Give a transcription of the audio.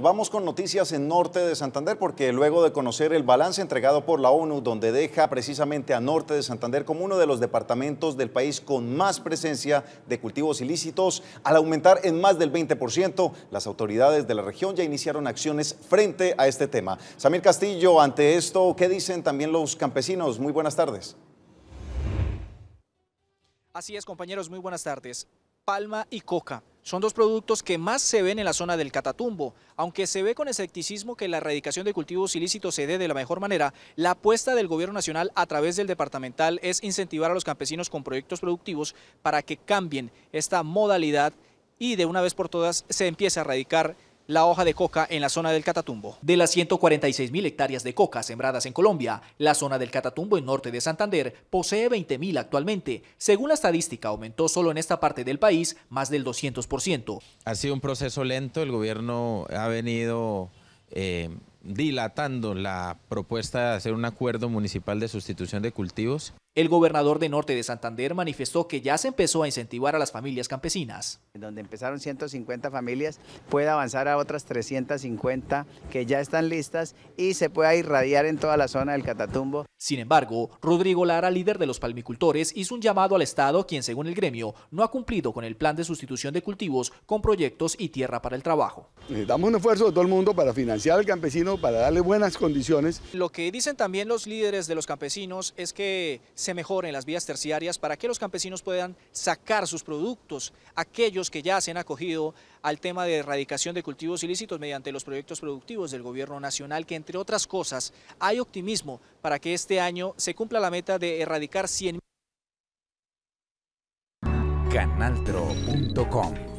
vamos con noticias en norte de Santander porque luego de conocer el balance entregado por la ONU donde deja precisamente a norte de Santander como uno de los departamentos del país con más presencia de cultivos ilícitos, al aumentar en más del 20%, las autoridades de la región ya iniciaron acciones frente a este tema. Samir Castillo, ante esto, ¿qué dicen también los campesinos? Muy buenas tardes. Así es, compañeros, muy buenas tardes. Palma y Coca son dos productos que más se ven en la zona del Catatumbo. Aunque se ve con escepticismo que la erradicación de cultivos ilícitos se dé de la mejor manera, la apuesta del Gobierno Nacional a través del departamental es incentivar a los campesinos con proyectos productivos para que cambien esta modalidad y de una vez por todas se empiece a erradicar la hoja de coca en la zona del Catatumbo. De las 146 mil hectáreas de coca sembradas en Colombia, la zona del Catatumbo en norte de Santander posee 20 mil actualmente. Según la estadística, aumentó solo en esta parte del país más del 200%. Ha sido un proceso lento, el gobierno ha venido... Eh, dilatando la propuesta de hacer un acuerdo municipal de sustitución de cultivos. El gobernador de Norte de Santander manifestó que ya se empezó a incentivar a las familias campesinas. Donde empezaron 150 familias, puede avanzar a otras 350 que ya están listas y se pueda irradiar en toda la zona del Catatumbo. Sin embargo, Rodrigo Lara, líder de los palmicultores, hizo un llamado al Estado, quien según el gremio no ha cumplido con el plan de sustitución de cultivos con proyectos y tierra para el trabajo. Necesitamos un esfuerzo de todo el mundo para financiar al campesino, para darle buenas condiciones. Lo que dicen también los líderes de los campesinos es que se en las vías terciarias para que los campesinos puedan sacar sus productos, aquellos que ya se han acogido al tema de erradicación de cultivos ilícitos mediante los proyectos productivos del gobierno nacional, que entre otras cosas hay optimismo para que este año se cumpla la meta de erradicar 100.000. Canaltro.com